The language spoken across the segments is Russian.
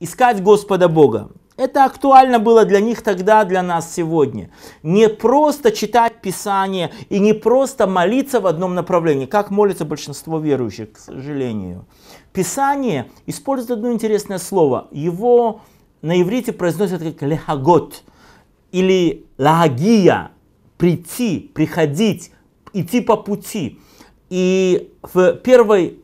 искать Господа Бога. Это актуально было для них тогда, для нас сегодня. Не просто читать Писание и не просто молиться в одном направлении, как молится большинство верующих, к сожалению. Писание использует одно интересное слово. Его на иврите произносят как лехагот или лагия, прийти, приходить, идти по пути. И в первой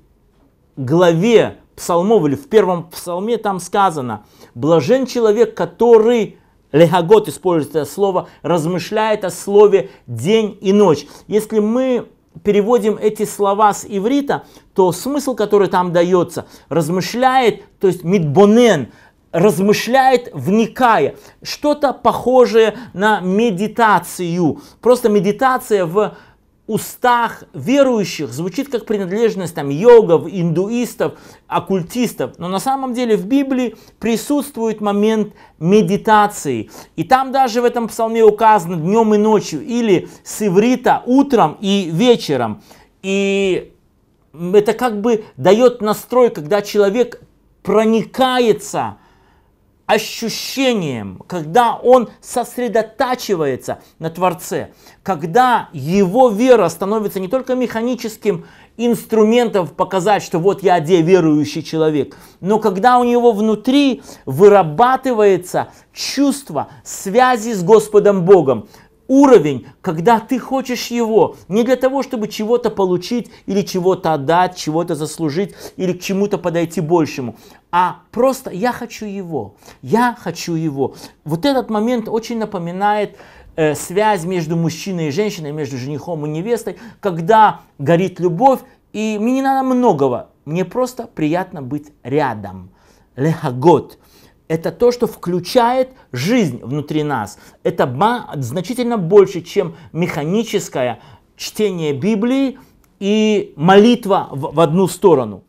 главе псалмов или в первом псалме там сказано, блажен человек, который Легагот использует это слово, размышляет о слове день и ночь. Если мы переводим эти слова с иврита, то смысл, который там дается, размышляет, то есть мидбонен, размышляет, вникая. Что-то похожее на медитацию. Просто медитация в устах верующих звучит как принадлежность там йогов, индуистов, оккультистов, но на самом деле в Библии присутствует момент медитации. И там даже в этом псалме указано днем и ночью, или с иврита утром и вечером. И это как бы дает настрой, когда человек проникается ощущением, когда он сосредотачивается на Творце, когда его вера становится не только механическим инструментом показать, что вот я де верующий человек, но когда у него внутри вырабатывается чувство связи с Господом Богом, уровень, когда ты хочешь его не для того, чтобы чего-то получить или чего-то отдать, чего-то заслужить или к чему-то подойти большему, а просто я хочу его, я хочу его. Вот этот момент очень напоминает э, связь между мужчиной и женщиной, между женихом и невестой, когда горит любовь, и мне не надо многого, мне просто приятно быть рядом. Лехагот это то, что включает жизнь внутри нас. Это значительно больше, чем механическое чтение Библии и молитва в, в одну сторону.